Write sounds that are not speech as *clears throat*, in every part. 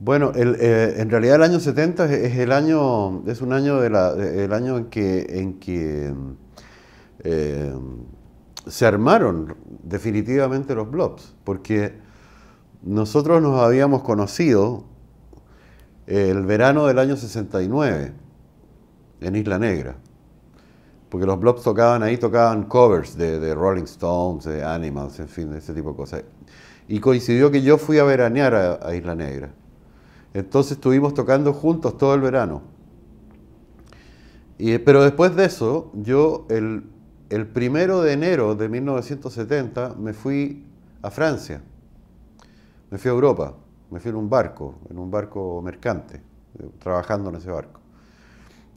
Bueno, eh, en realidad el año 70 es, el año, es un año, de año en que, eh, se armaron definitivamente los blobs, porque nosotros nos habíamos conocido el verano del año 69 en Isla Negra, porque los blobs tocaban ahí, tocaban covers de, Rolling Stones, de Animals, en fin, de ese tipo de cosas. Y coincidió que yo fui a veranear a Isla Negra. Entonces estuvimos tocando juntos todo el verano. Eh, pero después de eso, yo el, primero de enero de 1970 me fui a Francia, me fui a Europa, me fui en un barco, en un barco mercante, eh, trabajando en ese barco.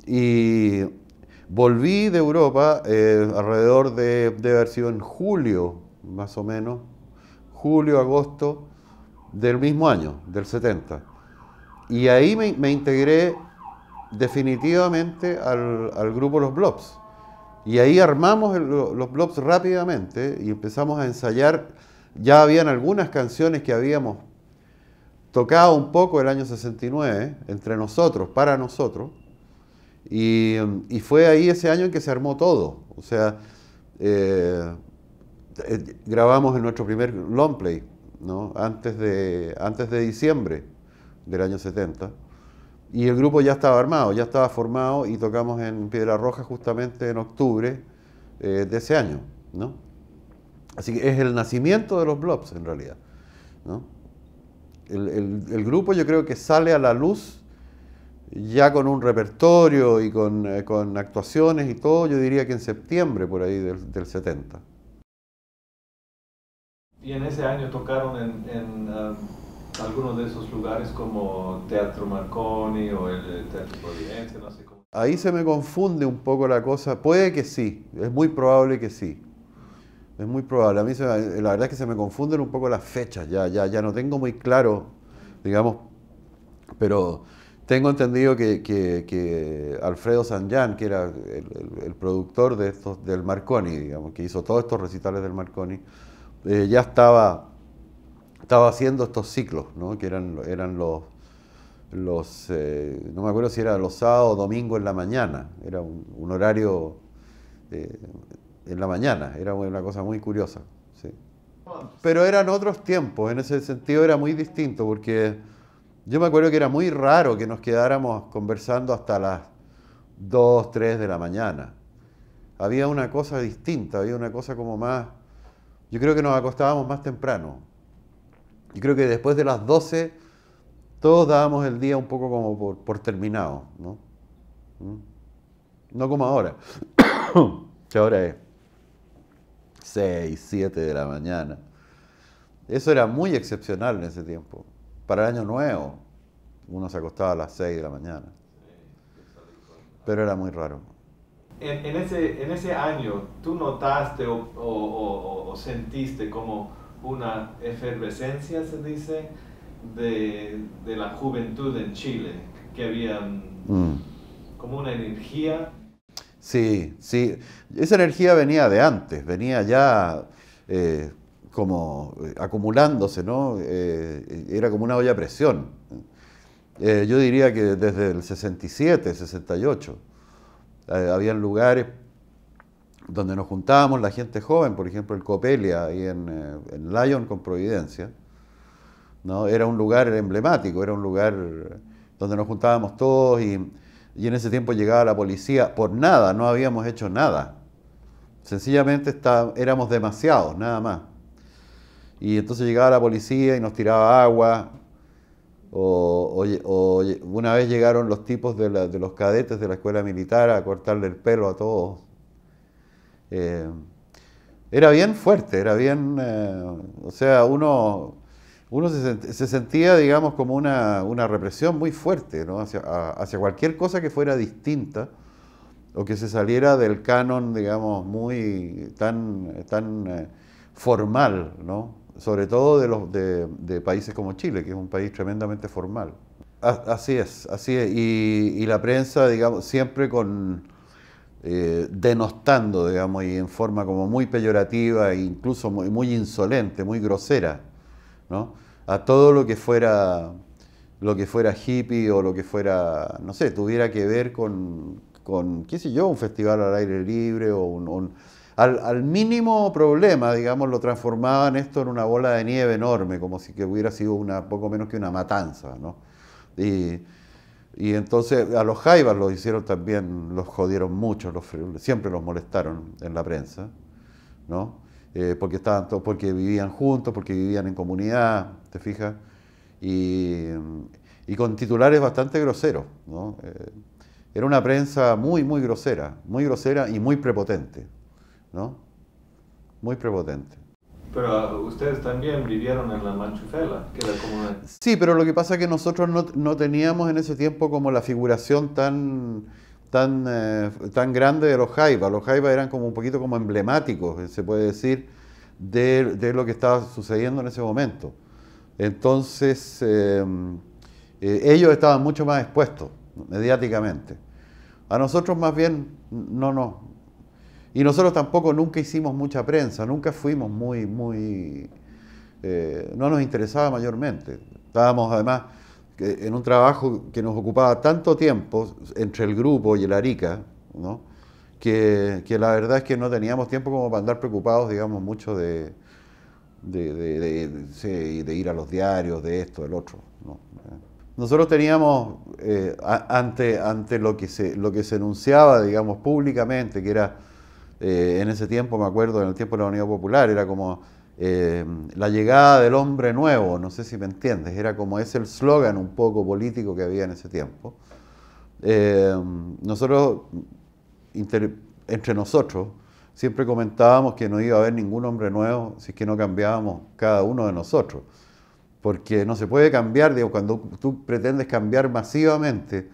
Y volví de Europa eh, alrededor de, debe haber sido en julio, más o menos, julio, agosto del mismo año, del 70. Y ahí me, integré definitivamente al, grupo Los Blobs. Y ahí armamos los Blobs rápidamente y empezamos a ensayar. Ya habían algunas canciones que habíamos tocado un poco el año 69, entre nosotros, para nosotros. Y, fue ahí ese año en que se armó todo. O sea, eh, eh, grabamos en nuestro primer long play, ¿no? antes, de, antes de diciembre del año 70. Y el grupo ya estaba armado, ya estaba formado y tocamos en Piedra Roja justamente en octubre eh, de ese año. ¿no? Así que es el nacimiento de los blobs en realidad. ¿no? El, grupo yo creo que sale a la luz ya con un repertorio y con, eh, actuaciones y todo, yo diría que en septiembre por ahí del, 70. Y en ese año tocaron en, um, algunos de esos lugares como Teatro Marconi o el Teatro Providencia, no sé cómo. Ahí se me confunde un poco la cosa. Puede que sí, es muy probable que sí. Es muy probable. A mí la verdad es que se me confunden un poco las fechas, ya, ya, ya no tengo muy claro, digamos, pero tengo entendido que, Alfredo Sanján, que era el, productor de estos, del Marconi, digamos, que hizo todos estos recitales del Marconi, eh, ya estaba estaba haciendo estos ciclos, ¿no? que eran, eran los, los eh, no me acuerdo si era los sábados o domingo en la mañana, era un, horario eh, en la mañana, era una cosa muy curiosa. Pero eran otros tiempos, en ese sentido era muy distinto, porque yo me acuerdo que era muy raro que nos quedáramos conversando hasta las 2, 3 de la mañana. Había una cosa distinta, había una cosa como más... Yo creo que nos acostábamos más temprano, yo creo que después de las 12 todos dábamos el día un poco como por, terminado, ¿no? ¿Mm? No como ahora, *coughs* que ahora es 6, 7 de la mañana. Eso era muy excepcional en ese tiempo. Para el año nuevo, uno se acostaba a las 6 de la mañana. Pero era muy raro. En, ese, en ese año, ¿tú notaste o, o, o sentiste como una efervescencia, se dice, de, la juventud en Chile, que había mm, mm. como una energía. Sí, sí, esa energía venía de antes, venía ya eh, como eh, acumulándose, ¿no? Eh, era como una olla a presión. yo diría que desde el 67, 68, habían lugares donde nos juntábamos la gente joven, por ejemplo, el Copelia, ahí eh, en, Lyon con Providencia, ¿no? era un lugar emblemático, era un lugar donde nos juntábamos todos y, en ese tiempo llegaba la policía por nada, no habíamos hecho nada. Sencillamente éramos demasiados, nada más. Y entonces llegaba la policía y nos tiraba agua. O, una vez llegaron los tipos de los cadetes de la escuela militar a cortarle el pelo a todos. Eh, era bien fuerte, era bien, eh, o sea, uno, uno se, sentía, digamos, como una, una represión muy fuerte ¿no? hacia, hacia, cualquier cosa que fuera distinta o que se saliera del canon, digamos, muy tan, tan eh, formal, ¿no? sobre todo de, los, de, de, países como Chile, que es un país tremendamente formal. así es, así es. Y, y la prensa, digamos, siempre con, eh, denostando, digamos, y en forma como muy peyorativa e incluso muy, insolente, muy grosera, ¿no? A todo lo que fuera lo que fuera hippie o lo que fuera, no sé, tuviera que ver con, qué sé yo, un festival al aire libre o un, al, mínimo problema, digamos, lo transformaban esto en una bola de nieve enorme, como si que hubiera sido una, poco menos que una matanza, ¿no? Y entonces a los Jaivas los hicieron también, los jodieron mucho, los, siempre los molestaron en la prensa, ¿no? Eh, porque, estaban porque vivían juntos, porque vivían en comunidad, ¿te fijas? Y, con titulares bastante groseros, ¿no? Eh, era una prensa muy, muy grosera, muy grosera y muy prepotente, ¿no? Muy prepotente. Pero ustedes también vivieron en la Manchufela, que era como... Sí, pero lo que pasa es que nosotros no, teníamos en ese tiempo como la figuración tan, tan, eh, tan grande de los Jaivas. Los Jaivas eran como un poquito como emblemáticos, se puede decir, de, lo que estaba sucediendo en ese momento. Entonces, em, eh, ellos estaban mucho más expuestos mediáticamente. A nosotros más bien, no, no, y nosotros tampoco nunca hicimos mucha prensa, nunca fuimos muy, muy... Eh, no nos interesaba mayormente. Estábamos además en un trabajo que nos ocupaba tanto tiempo entre el grupo y el Arica, ¿no? que, la verdad es que no teníamos tiempo como para andar preocupados, digamos, mucho de, de, ir a los diarios, de esto, del otro. Nosotros teníamos, eh, ante, ante lo, que se, lo que se enunciaba, digamos, públicamente, que era eh, en ese tiempo, me acuerdo, en el tiempo de la Unidad Popular, era como eh, la llegada del hombre nuevo, no sé si me entiendes, era como ese el slogan un poco político que había en ese tiempo. Eh, nosotros, entre nosotros, siempre comentábamos que no iba a haber ningún hombre nuevo si es que no cambiábamos cada uno de nosotros. Porque no se puede cambiar, digo, cuando tú pretendes cambiar masivamente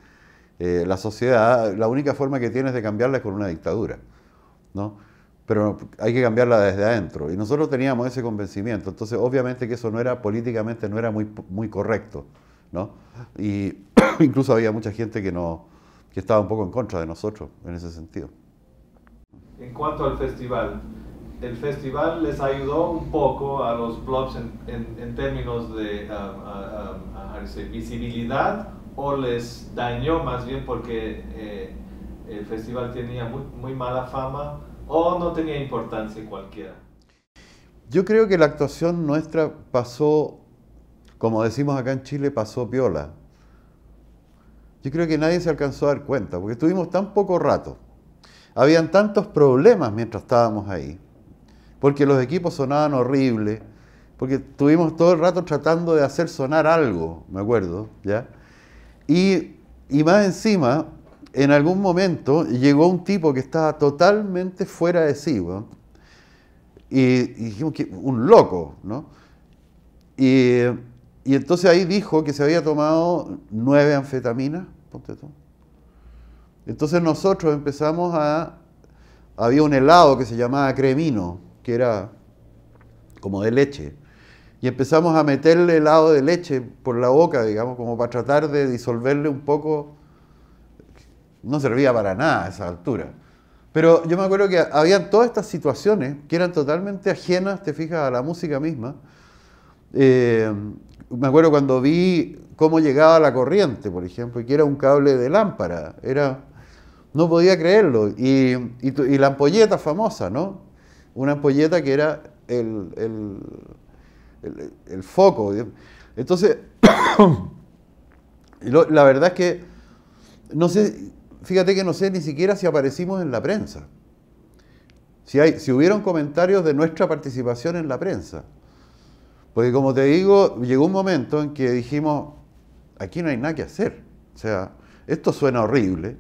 la sociedad, la única forma que tienes de cambiarla es con una dictadura. Pero hay que cambiarla desde adentro. Y nosotros teníamos ese convencimiento. Entonces, obviamente que eso no era políticamente, no era muy, muy correcto, ¿no? Y *clears throat* incluso había mucha gente que, no, que estaba un poco en contra de nosotros en ese sentido. En cuanto al festival, el festival les ayudó un poco a los blogs en, en, términos de um, visibilidad o les dañó más bien porque eh, el festival tenía muy, muy mala fama o no tenía importancia cualquiera? Yo creo que la actuación nuestra pasó, como decimos acá en Chile, pasó piola. Yo creo que nadie se alcanzó a dar cuenta, porque estuvimos tan poco rato. Habían tantos problemas mientras estábamos ahí, porque los equipos sonaban horribles, porque estuvimos todo el rato tratando de hacer sonar algo, me acuerdo, ¿ya? Y, y más encima, en algún momento llegó un tipo que estaba totalmente fuera de sí, y, dijimos que un loco, ¿no? Y, entonces ahí dijo que se había tomado nueve anfetaminas, ponte Entonces nosotros empezamos a... Había un helado que se llamaba cremino, que era como de leche. Y empezamos a meterle helado de leche por la boca, digamos, como para tratar de disolverle un poco no servía para nada a esa altura. Pero yo me acuerdo que habían todas estas situaciones que eran totalmente ajenas, te fijas, a la música misma. Eh, me acuerdo cuando vi cómo llegaba la corriente, por ejemplo, y que era un cable de lámpara. Era, no podía creerlo. Y, la ampolleta famosa, ¿no? Una ampolleta que era el, el, el foco. Entonces, *coughs* la verdad es que, no sé, fíjate que no sé ni siquiera si aparecimos en la prensa. Si, hay, si hubieron comentarios de nuestra participación en la prensa. Porque como te digo, llegó un momento en que dijimos, aquí no hay nada que hacer. O sea, esto suena horrible,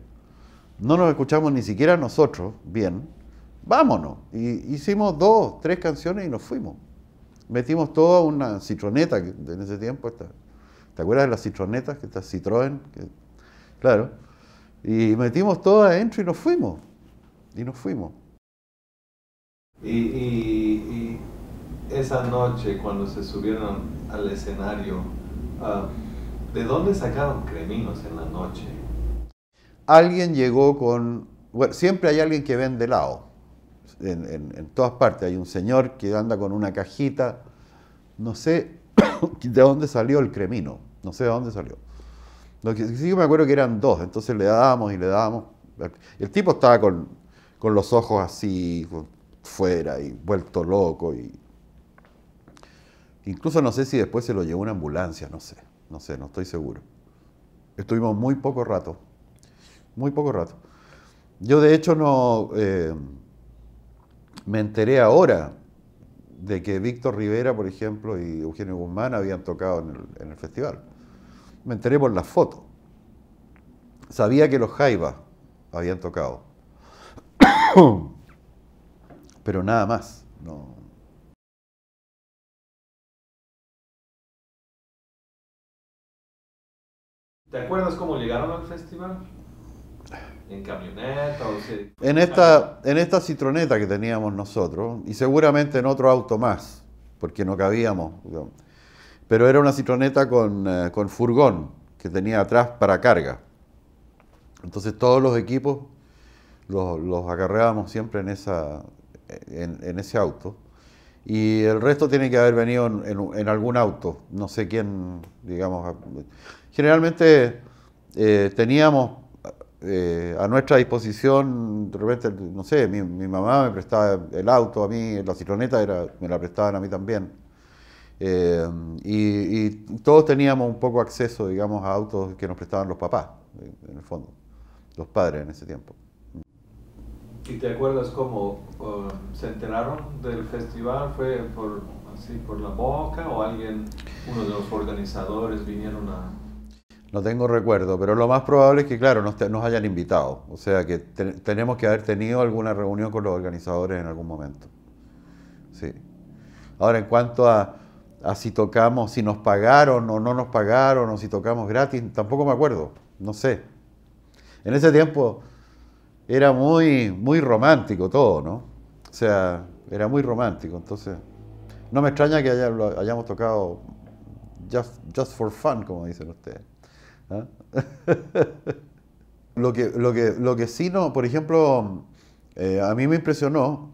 no nos escuchamos ni siquiera nosotros bien, vámonos. Y hicimos dos, tres canciones y nos fuimos. Metimos toda una citroneta en ese tiempo. Está, ¿Te acuerdas de las citronetas? Que está Citroën. claro y metimos todo adentro y nos fuimos. Y nos fuimos. Y, esa noche, cuando se subieron al escenario, ah, ¿de dónde sacaron creminos en la noche? Alguien llegó con... siempre hay alguien que vende de lado, en todas partes hay un señor que anda con una cajita. No sé *coughs* de dónde salió el cremino. No sé de dónde salió. Lo que sí me acuerdo que eran dos, entonces le dábamos y le dábamos. El tipo estaba con, los ojos así, fuera y vuelto loco. Y... Incluso no sé si después se lo llevó una ambulancia, no sé, no sé, no estoy seguro. Estuvimos muy poco rato, muy poco rato. Yo de hecho no eh, me enteré ahora de que Víctor Rivera, por ejemplo, y Eugenio Guzmán habían tocado en el, en el festival me enteré por la fotos. Sabía que los Jaiba habían tocado. *coughs* Pero nada más. No, ¿Te acuerdas cómo llegaron al festival? ¿En camioneta? O sí. en, esta, en esta citroneta que teníamos nosotros, y seguramente en otro auto más, porque no cabíamos pero era una citroneta eh, con, furgón que tenía atrás para carga. Entonces todos los equipos los, los acarreábamos siempre en, esa, en, ese auto. Y el resto tiene que haber venido en, algún auto, no sé quién, digamos. Generalmente eh, teníamos eh, a nuestra disposición, de repente, no sé, mi, mamá me prestaba el auto a mí, la citroneta era, me la prestaban a mí también. Eh, y, todos teníamos un poco acceso, digamos, a autos que nos prestaban los papás, en el fondo, los padres en ese tiempo. ¿Y te acuerdas cómo se enteraron del festival? ¿Fue por, así, por la boca o alguien, uno de los organizadores vinieron a...? No tengo recuerdo, pero lo más probable es que, claro, nos, nos hayan invitado. O sea, que tenemos que haber tenido alguna reunión con los organizadores en algún momento. Sí. Ahora, en cuanto a a ah, si tocamos, si nos pagaron o no nos pagaron, o si tocamos gratis, tampoco me acuerdo, no sé. En ese tiempo era muy, muy romántico todo, ¿no? O sea, era muy romántico, entonces no me extraña que hayamos tocado just, for fun, como dicen ustedes. ¿ah? *laughs* lo, que, lo, que, lo que sí, no, por ejemplo, eh, a mí me impresionó,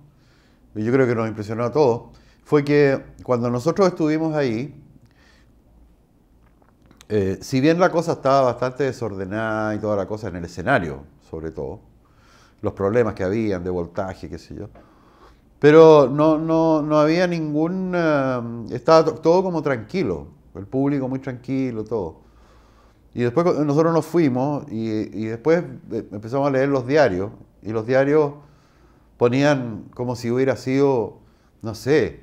y yo creo que nos impresionó a todos, fue que cuando nosotros estuvimos ahí, eh, si bien la cosa estaba bastante desordenada y toda la cosa en el escenario, sobre todo, los problemas que habían de voltaje, qué sé yo, pero no, no, no había ningún... Eh, estaba todo como tranquilo, el público muy tranquilo, todo. Y después nosotros nos fuimos y, y después eh, empezamos a leer los diarios y los diarios ponían como si hubiera sido, no sé,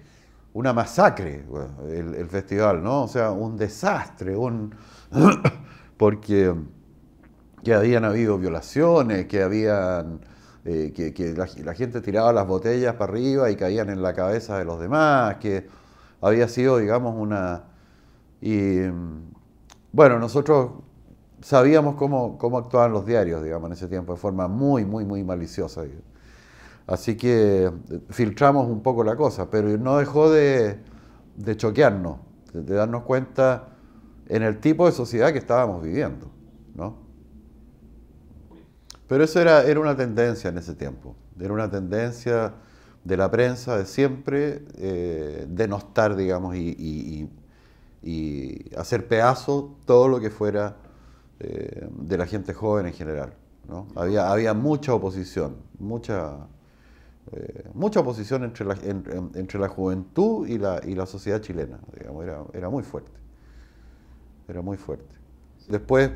una masacre el, festival, ¿no? O sea, un desastre, un... *coughs* porque mm, habían habido violaciones, que habían... Eh, que, la, gente tiraba las botellas para arriba y caían en la cabeza de los demás, que había sido, digamos, una... Y mm, bueno, nosotros sabíamos cómo, cómo actuaban los diarios, digamos, en ese tiempo, de forma muy, muy, muy maliciosa. Así que eh, filtramos un poco la cosa, pero no dejó de, choquearnos, de, darnos cuenta en el tipo de sociedad que estábamos viviendo. ¿no? Pero eso era, era una tendencia en ese tiempo, era una tendencia de la prensa de siempre eh, denostar, digamos, y, hacer pedazo todo lo que fuera eh, de la gente joven en general. ¿no? Había, había mucha oposición, mucha... Eh, mucha oposición entre la, entre la juventud y la, y la sociedad chilena, era, era muy fuerte, era muy fuerte. Después,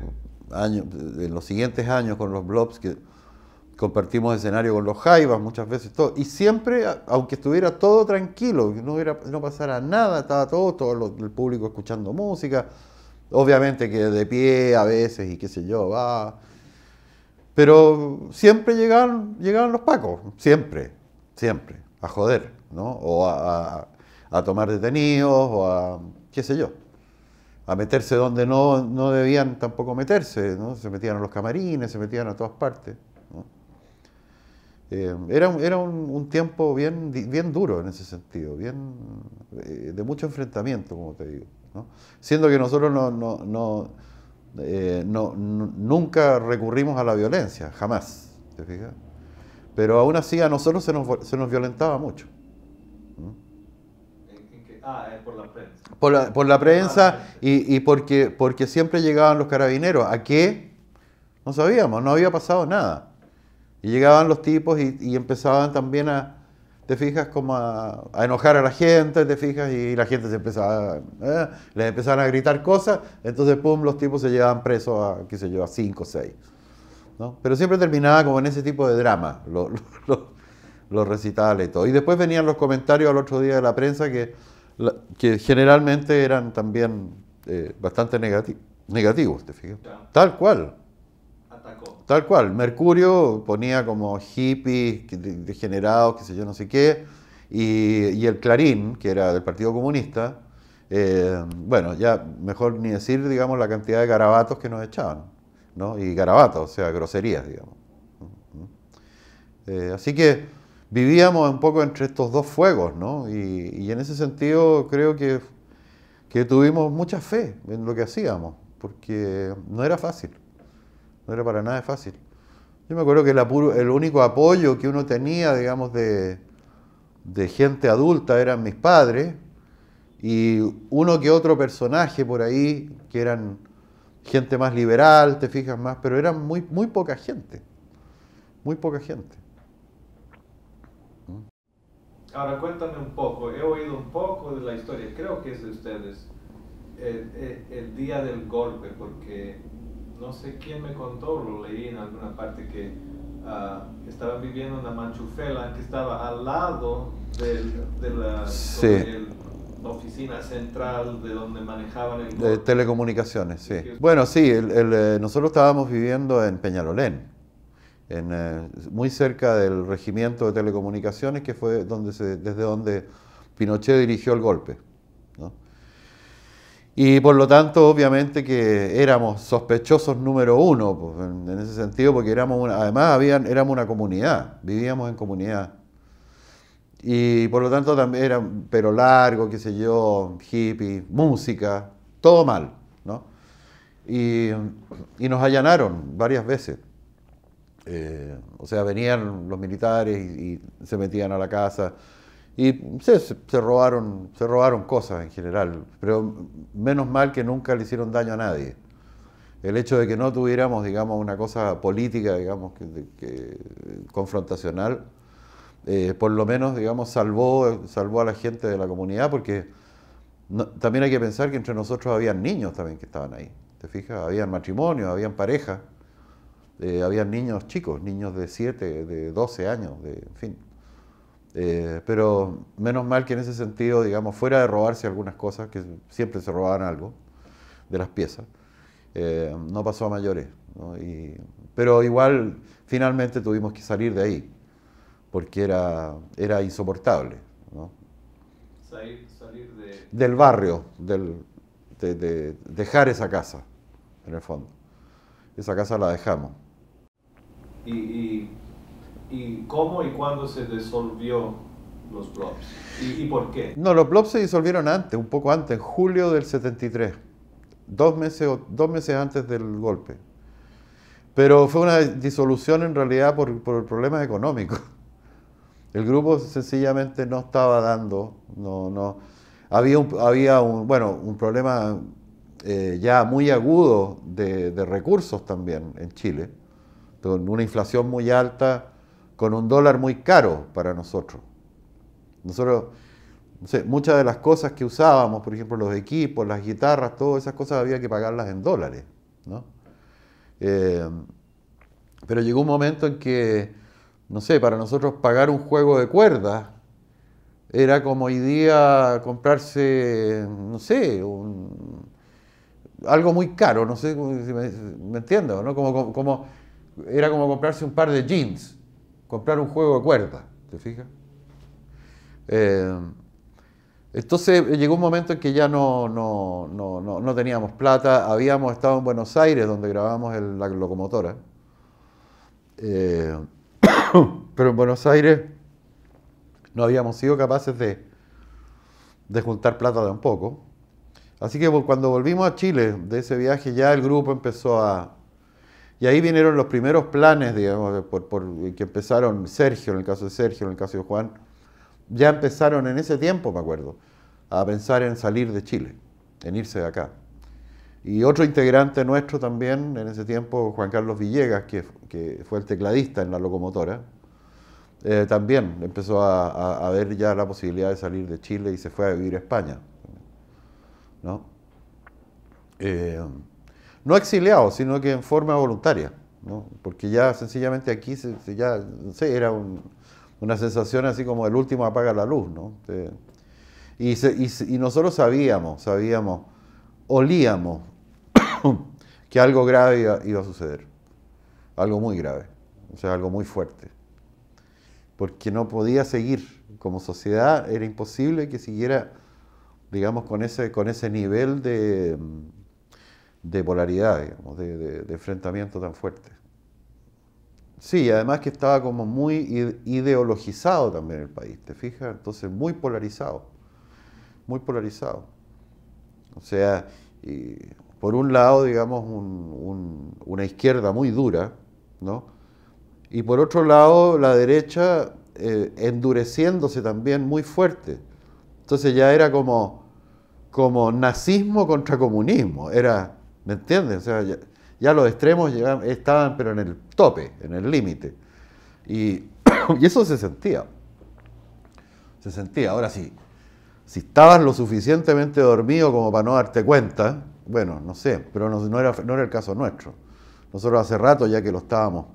años, en los siguientes años con los blobs que compartimos escenario con los jaivas muchas veces, todo, y siempre, aunque estuviera todo tranquilo, no, no pasara nada, estaba todo, todo el público escuchando música, obviamente que de pie a veces y qué sé yo, va... Pero siempre llegaban, llegaban los pacos, siempre, siempre, a joder, ¿no? O a, tomar detenidos, o a qué sé yo, a meterse donde no, debían tampoco meterse, ¿no? Se metían a los camarines, se metían a todas partes. Eh, era, era un, tiempo bien, bien duro en ese sentido, bien, eh, de mucho enfrentamiento, como te digo. Siendo que nosotros no, no eh, no, nunca recurrimos a la violencia, jamás, Pero aún así a nosotros se nos, violentaba mucho. Ah, es por la prensa. Por la, prensa ah, y, porque, siempre llegaban los carabineros. ¿A qué? No sabíamos, no había pasado nada. Y llegaban los tipos y empezaban también a, te fijas como a, enojar a la gente, te fijas, y la gente se empezaba, ¿eh? les empezaban a gritar cosas, entonces, pum, los tipos se llevaban presos a, qué sé yo, a 5 o seis, ¿no? Pero siempre terminaba como en ese tipo de drama, los recitales y todo. Y después venían los comentarios al otro día de la prensa que, que generalmente eran también eh, bastante negativos, te fijas. Tal cual tal cual. Mercurio ponía como hippies, degenerados, qué sé yo, no sé qué. Y, el Clarín, que era del Partido Comunista, eh, bueno, ya mejor ni decir, digamos, la cantidad de garabatos que nos echaban, ¿no? Y garabatos, o sea, groserías, digamos. ¿Mm? Eh, así que vivíamos un poco entre estos dos fuegos, ¿no? Y, en ese sentido creo que, que tuvimos mucha fe en lo que hacíamos, porque no era fácil. No era para nada fácil. Yo me acuerdo que el, el único apoyo que uno tenía, digamos, de, gente adulta eran mis padres y uno que otro personaje por ahí que eran gente más liberal, te fijas más, pero eran muy, muy poca gente. Muy poca gente. ¿Mm? Ahora cuéntame un poco, he oído un poco de la historia, creo que es de ustedes, el día del golpe, porque no sé quién me contó, lo leí en alguna parte que ah, estaban viviendo en la Manchufela, que estaba al lado de la, oficina central de donde manejaban el... De telecomunicaciones, sí. Bueno, sí, eh, nosotros estábamos viviendo en Peñalolén. En, eh, muy cerca del regimiento de telecomunicaciones que fue desde donde Pinochet dirigió el golpe. ¿no? Y por lo tanto, obviamente que éramos sospechosos número uno, pues, en, ese sentido, porque éramos además habían, éramos una comunidad, vivíamos en comunidad. Y por lo tanto también era pero largo, qué sé yo, hippie, música, todo mal, ¿no? Y, y nos allanaron varias veces. Eh, o sea, venían los militares y, y se metían a la casa, y se, robaron, se robaron cosas en general, pero menos mal que nunca le hicieron daño a nadie. El hecho de que no tuviéramos, digamos, una cosa política, digamos, que, confrontacional, eh, por lo menos, digamos, salvó, salvó a la gente de la comunidad, porque también hay que pensar que entre nosotros habían niños también que estaban ahí, ¿te fijas? Habían matrimonios, habían parejas, eh, habían niños chicos, niños de 7, de 12 años, de, en fin. Eh, pero menos mal que en ese sentido, digamos, fuera de robarse algunas cosas, que siempre se robaban algo de las piezas, eh, no pasó a mayores. pero igual finalmente tuvimos que salir de ahí, porque era, era insoportable. Salir, de... Del barrio, del, de, dejar esa casa, en el fondo. Esa casa la dejamos. y ¿Y cómo y cuándo se disolvió los blobs? ¿Y, por qué? No, los blobs se disolvieron antes, un poco antes, en julio del 73, dos meses, dos meses antes del golpe. Pero fue una disolución en realidad por, por problemas económicos. El grupo sencillamente no estaba dando, no, no. Había un, había un, bueno, un problema eh, ya muy agudo de, de recursos también en Chile, con una inflación muy alta, con un dólar muy caro para nosotros. Nosotros, no sé, muchas de las cosas que usábamos, por ejemplo, los equipos, las guitarras, todas esas cosas había que pagarlas en dólares, ¿no? Eh, pero llegó un momento en que, no sé, para nosotros pagar un juego de cuerdas era como hoy día comprarse, no sé, un, algo muy caro, no sé si me, entiendo, ¿no? como, como, era como comprarse un par de jeans comprar un juego de cuerdas, ¿te fijas? Eh, entonces eh, llegó un momento en que ya no, teníamos plata, habíamos estado en Buenos Aires donde grabamos la locomotora, eh, *coughs* pero en Buenos Aires no habíamos sido capaces de, de juntar plata tampoco. Así que cuando volvimos a Chile de ese viaje ya el grupo empezó a, y ahí vinieron los primeros planes, digamos, que empezaron Sergio, en el caso de Sergio, en el caso de Juan, ya empezaron en ese tiempo, me acuerdo, a pensar en salir de Chile, en irse de acá. Y otro integrante nuestro también en ese tiempo, Juan Carlos Villegas, que, fue el tecladista en la locomotora, eh, también empezó a, ver ya la posibilidad de salir de Chile y se fue a vivir a España. ¿no? Eh, no exiliado, sino que en forma voluntaria, porque ya sencillamente aquí ya, no sé, era una sensación así como el último apaga la luz. ¿no? y, nosotros sabíamos, sabíamos, olíamos *coughs* que algo grave iba, iba, a suceder, algo muy grave, o sea, algo muy fuerte, porque no podía seguir como sociedad, era imposible que siguiera, digamos, con ese, con ese nivel de de polaridad, digamos, de, enfrentamiento tan fuerte. Sí, además que estaba como muy ideologizado también el país, ¿te fijas? Entonces, muy polarizado, muy polarizado. O sea, por un lado, digamos, una izquierda muy dura, ¿no? Y por otro lado, la derecha eh, endureciéndose también muy fuerte. Entonces ya era como, como nazismo contra comunismo, era ¿Me entiendes? O sea, ya, los extremos estaban, pero en el tope, en el límite. *coughs* Y, eso se sentía. Se sentía. Ahora sí, si estabas lo suficientemente dormido como para no darte cuenta, bueno, no sé, pero no, era, no era el caso nuestro. Nosotros hace rato ya que lo estábamos,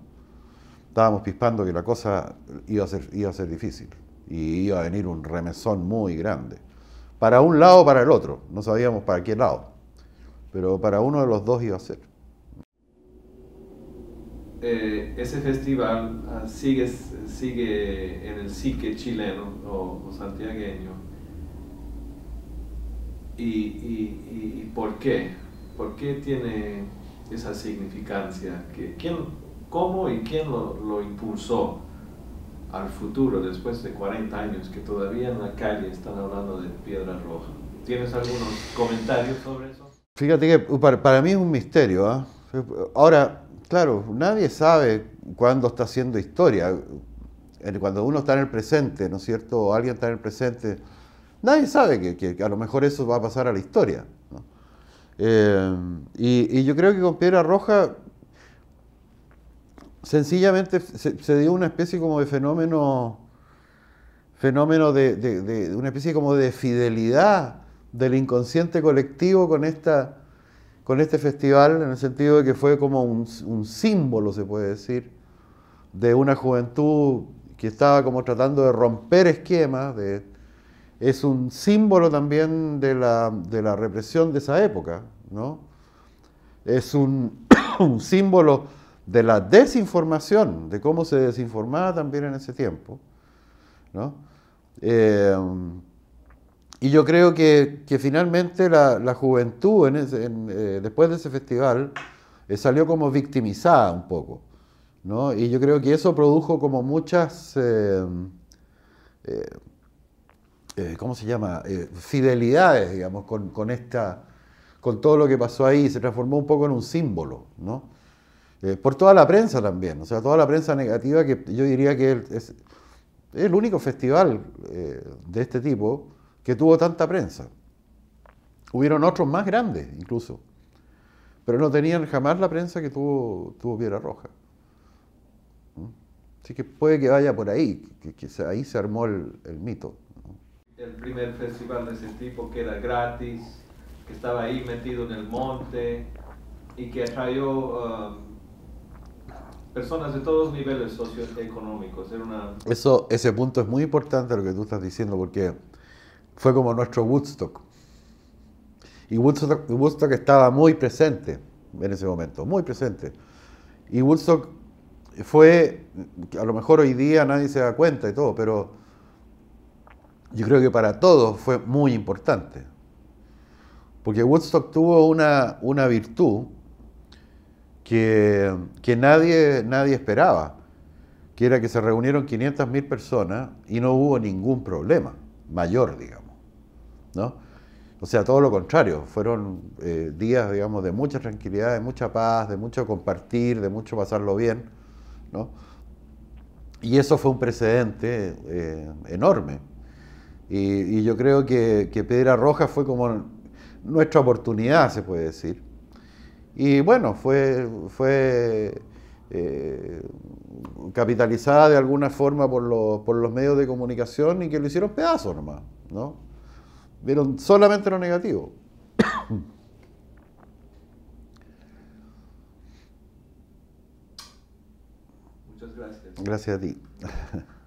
estábamos pispando que la cosa iba a ser, iba a ser difícil y iba a venir un remesón muy grande. Para un lado o para el otro, no sabíamos para qué lado pero para uno de los dos iba a ser. Eh, ese festival ah, sigue, sigue en el psique chileno o, santiagueño. Y, por qué? ¿Por qué tiene esa significancia? quién, ¿Cómo y quién lo, lo, impulsó al futuro después de 40 años que todavía en la calle están hablando de Piedra Roja? ¿Tienes algunos comentarios sobre eso? Fíjate que uh, para, mí es un misterio. ¿ah? Ahora, claro, nadie sabe cuándo está haciendo historia. Cuando uno está en el presente, ¿no es cierto? O alguien está en el presente, nadie sabe que, a lo mejor eso va a pasar a la historia. Eh, y, yo creo que con Piedra Roja sencillamente se, dio una especie como de fenómeno, fenómeno de, una especie como de fidelidad del inconsciente colectivo con, esta, con este festival, en el sentido de que fue como un, símbolo, se puede decir, de una juventud que estaba como tratando de romper esquemas, es un símbolo también de la, represión de esa época, ¿no? Es *coughs* un, símbolo de la desinformación, de cómo se desinformaba también en ese tiempo, eh, y yo creo que, finalmente la, juventud, en eh, después de ese festival, eh, salió como victimizada un poco. Y yo creo que eso produjo como muchas, eh, ¿cómo se llama?, fidelidades, digamos, con, con, esta, con todo lo que pasó ahí. Se transformó un poco en un símbolo, ¿no? por toda la prensa también, o sea, toda la prensa negativa que yo diría que es, es el único festival de este tipo que tuvo tanta prensa. Hubieron otros más grandes incluso, pero no tenían jamás la prensa que tuvo, tuvo Piedra Roja. ¿Mm? Así que puede que vaya por ahí, que, ahí se armó el, mito. El primer festival de ese tipo que era gratis, que estaba ahí metido en el monte y que atrayó um, personas de todos niveles socioeconómicos. Eso, ese punto es muy importante lo que tú estás diciendo porque fue como nuestro Woodstock. Y Woodstock, estaba muy presente en ese momento, muy presente. Y Woodstock fue, a lo mejor hoy día nadie se da cuenta y todo, pero yo creo que para todos fue muy importante. Porque Woodstock tuvo una, una virtud que, que, nadie, nadie esperaba, que era que se reunieron 500.000 personas y no hubo ningún problema mayor, digamos. ¿no? O sea, todo lo contrario, fueron eh, días, digamos, de mucha tranquilidad, de mucha paz, de mucho compartir, de mucho pasarlo bien, Y eso fue un precedente eh, enorme. Y, yo creo que, que Piedra Roja fue como nuestra oportunidad, se puede decir. Y bueno, fue, fue eh, capitalizada de alguna forma por, por los medios de comunicación y que lo hicieron pedazos nomás, ¿no? Vieron solamente lo negativo. Muchas gracias. Gracias a ti. *laughs*